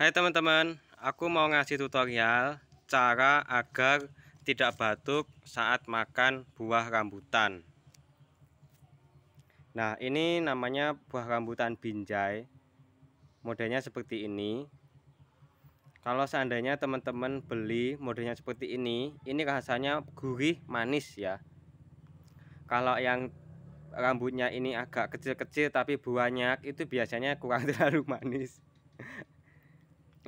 Hai teman-teman, aku mau ngasih tutorial cara agar tidak batuk saat makan buah rambutan. Nah, ini namanya buah rambutan binjai. Modelnya seperti ini. Kalau seandainya teman-teman beli modelnya seperti ini, ini rasanya gurih manis ya. Kalau yang rambutnya ini agak kecil-kecil tapi banyak, itu biasanya kurang terlalu manis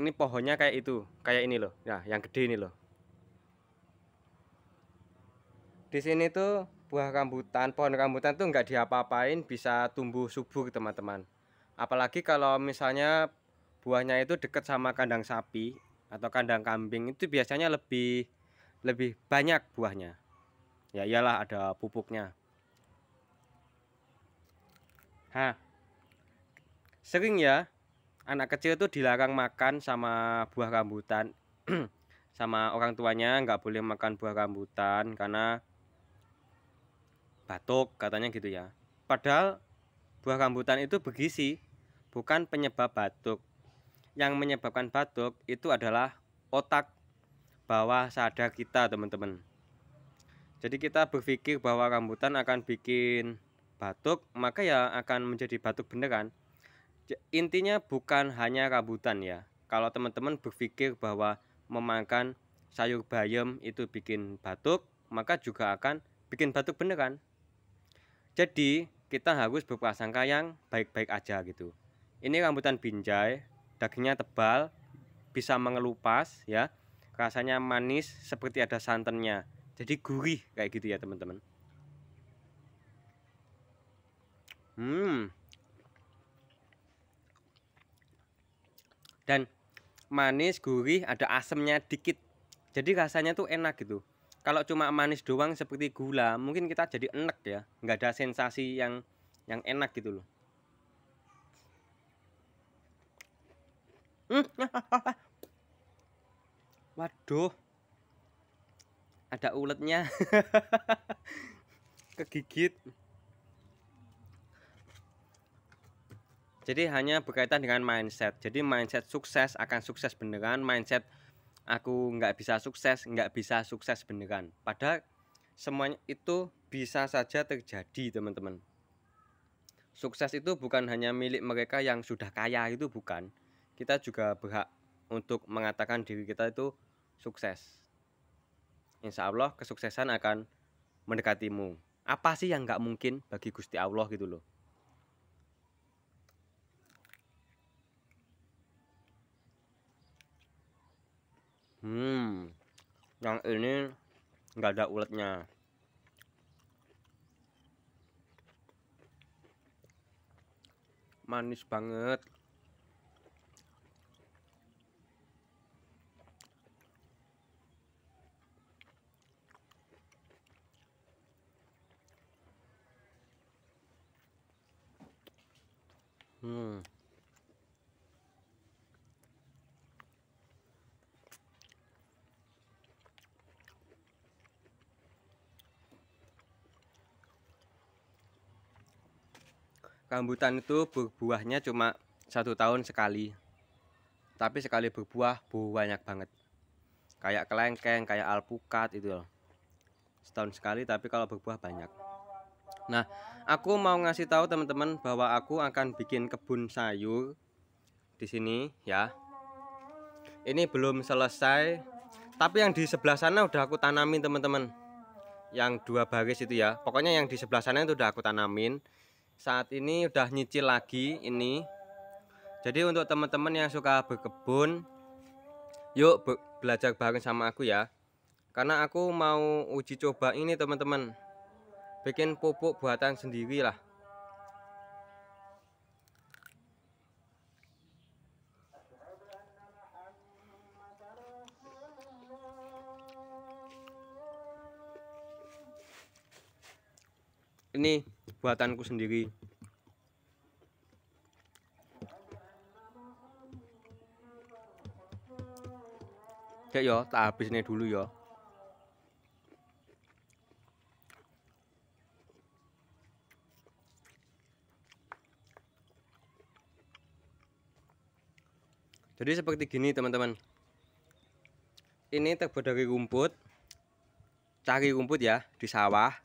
ini pohonnya kayak itu kayak ini loh nah yang gede ini loh di sini tuh buah rambutan pohon rambutan tuh nggak diapa-apain bisa tumbuh subur teman-teman apalagi kalau misalnya buahnya itu dekat sama kandang sapi atau kandang kambing itu biasanya lebih lebih banyak buahnya ya iyalah ada pupuknya Hah. Sering ya anak kecil itu dilarang makan sama buah rambutan sama orang tuanya nggak boleh makan buah rambutan karena batuk katanya gitu ya padahal buah rambutan itu bergizi bukan penyebab batuk yang menyebabkan batuk itu adalah otak bawah sadar kita teman-teman jadi kita berpikir bahwa rambutan akan bikin batuk maka ya akan menjadi batuk beneran intinya bukan hanya rambutan ya kalau teman-teman berpikir bahwa memakan sayur bayam itu bikin batuk maka juga akan bikin batuk beneran jadi kita harus berprasangka yang baik-baik aja gitu ini rambutan binjai dagingnya tebal bisa mengelupas ya rasanya manis seperti ada santannya jadi gurih kayak gitu ya teman-teman hmm dan manis gurih ada asemnya dikit jadi rasanya tuh enak gitu kalau cuma manis doang seperti gula mungkin kita jadi enak ya nggak ada sensasi yang yang enak gitu loh hmm, ya, ah, ah, ah. waduh ada uletnya kegigit Jadi hanya berkaitan dengan mindset. Jadi mindset sukses akan sukses beneran, mindset aku nggak bisa sukses, nggak bisa sukses beneran. Padahal semuanya itu bisa saja terjadi, teman-teman. Sukses itu bukan hanya milik mereka yang sudah kaya itu bukan. Kita juga berhak untuk mengatakan diri kita itu sukses. Insya Allah kesuksesan akan mendekatimu. Apa sih yang nggak mungkin bagi Gusti Allah gitu loh. Hmm, yang ini nggak ada ulatnya. Manis banget. Rambutan itu berbuahnya cuma satu tahun sekali. Tapi sekali berbuah, buah banyak banget. Kayak kelengkeng, kayak alpukat itu loh. Setahun sekali tapi kalau berbuah banyak. Nah, aku mau ngasih tahu teman-teman bahwa aku akan bikin kebun sayur di sini ya. Ini belum selesai, tapi yang di sebelah sana udah aku tanamin teman-teman. Yang dua baris itu ya. Pokoknya yang di sebelah sana itu udah aku tanamin saat ini udah nyicil lagi ini jadi untuk teman-teman yang suka berkebun yuk be belajar bareng sama aku ya karena aku mau uji coba ini teman-teman bikin pupuk buatan sendiri lah ini buatanku sendiri Cek yo, tak habis ini dulu yo. Jadi seperti gini teman-teman. Ini terbuat dari rumput. Cari rumput ya di sawah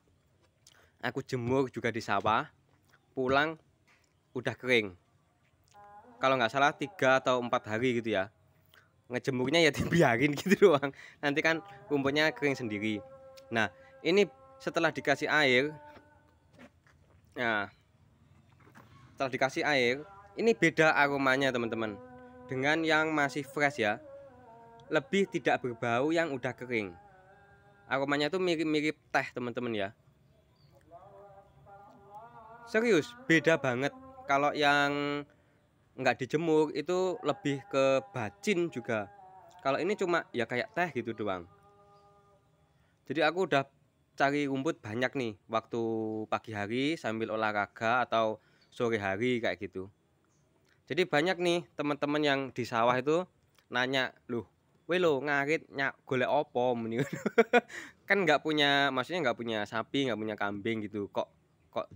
aku jemur juga di sawah pulang udah kering kalau nggak salah tiga atau empat hari gitu ya ngejemurnya ya dibiarin gitu doang nanti kan rumputnya kering sendiri nah ini setelah dikasih air nah setelah dikasih air ini beda aromanya teman-teman dengan yang masih fresh ya lebih tidak berbau yang udah kering aromanya tuh mirip-mirip teh teman-teman ya serius beda banget kalau yang nggak dijemur itu lebih ke bacin juga kalau ini cuma ya kayak teh gitu doang jadi aku udah cari rumput banyak nih waktu pagi hari sambil olahraga atau sore hari kayak gitu jadi banyak nih teman-teman yang di sawah itu nanya loh Wih lo ngarit nyak golek opo kan nggak punya maksudnya nggak punya sapi nggak punya kambing gitu kok kok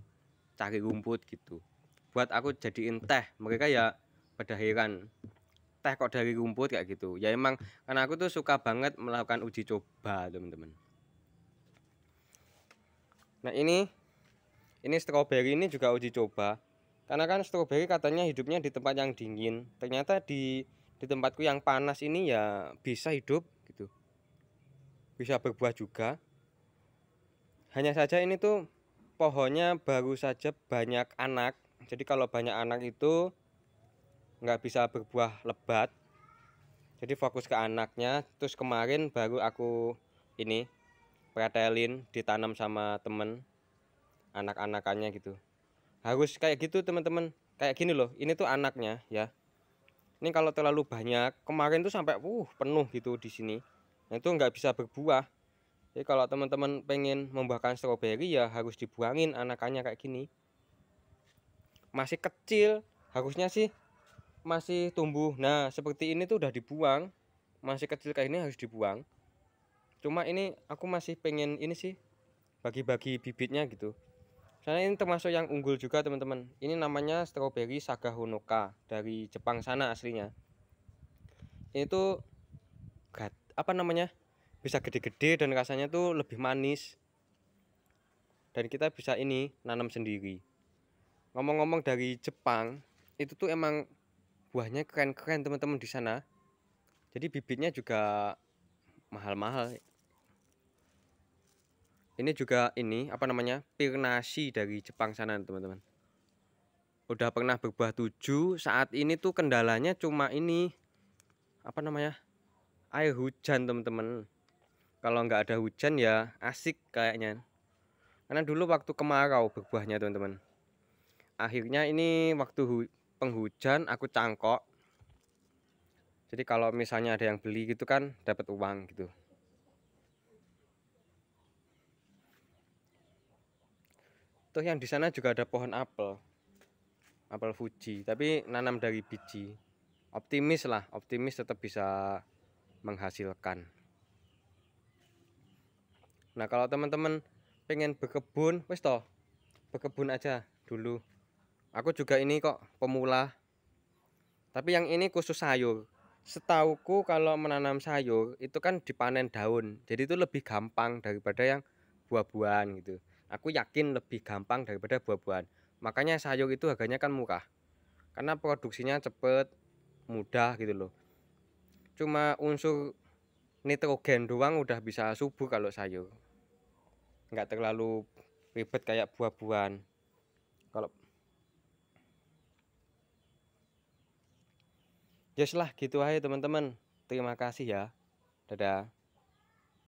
cari rumput gitu buat aku jadiin teh mereka ya pada heran teh kok dari rumput kayak gitu ya emang karena aku tuh suka banget melakukan uji coba teman-teman nah ini ini stroberi ini juga uji coba karena kan stroberi katanya hidupnya di tempat yang dingin ternyata di di tempatku yang panas ini ya bisa hidup gitu bisa berbuah juga hanya saja ini tuh pohonnya baru saja banyak anak jadi kalau banyak anak itu nggak bisa berbuah lebat jadi fokus ke anaknya terus kemarin baru aku ini pretelin ditanam sama temen anak-anakannya gitu harus kayak gitu teman-teman kayak gini loh ini tuh anaknya ya ini kalau terlalu banyak kemarin tuh sampai uh penuh gitu di sini yang itu nggak bisa berbuah jadi kalau teman-teman pengen membakar stroberi ya harus dibuangin anakannya kayak gini. Masih kecil, harusnya sih masih tumbuh. Nah, seperti ini tuh udah dibuang. Masih kecil kayak ini harus dibuang. Cuma ini aku masih pengen ini sih bagi-bagi bibitnya gitu. Karena ini termasuk yang unggul juga teman-teman. Ini namanya stroberi saga honoka dari Jepang sana aslinya. Ini tuh apa namanya? bisa gede-gede dan rasanya tuh lebih manis dan kita bisa ini nanam sendiri ngomong-ngomong dari Jepang itu tuh emang buahnya keren-keren teman-teman di sana jadi bibitnya juga mahal-mahal ini juga ini apa namanya pirnasi dari Jepang sana teman-teman udah pernah berbuah tujuh saat ini tuh kendalanya cuma ini apa namanya air hujan teman-teman kalau nggak ada hujan ya asik kayaknya karena dulu waktu kemarau berbuahnya teman-teman akhirnya ini waktu penghujan aku cangkok jadi kalau misalnya ada yang beli gitu kan dapat uang gitu Tuh yang di sana juga ada pohon apel apel Fuji tapi nanam dari biji optimis lah optimis tetap bisa menghasilkan nah kalau teman-teman pengen berkebun wes toh berkebun aja dulu aku juga ini kok pemula tapi yang ini khusus sayur setauku kalau menanam sayur itu kan dipanen daun jadi itu lebih gampang daripada yang buah-buahan gitu aku yakin lebih gampang daripada buah-buahan makanya sayur itu harganya kan murah karena produksinya cepet mudah gitu loh cuma unsur nitrogen doang udah bisa subuh kalau sayur nggak terlalu ribet kayak buah-buahan kalau yes lah gitu aja teman-teman terima kasih ya dadah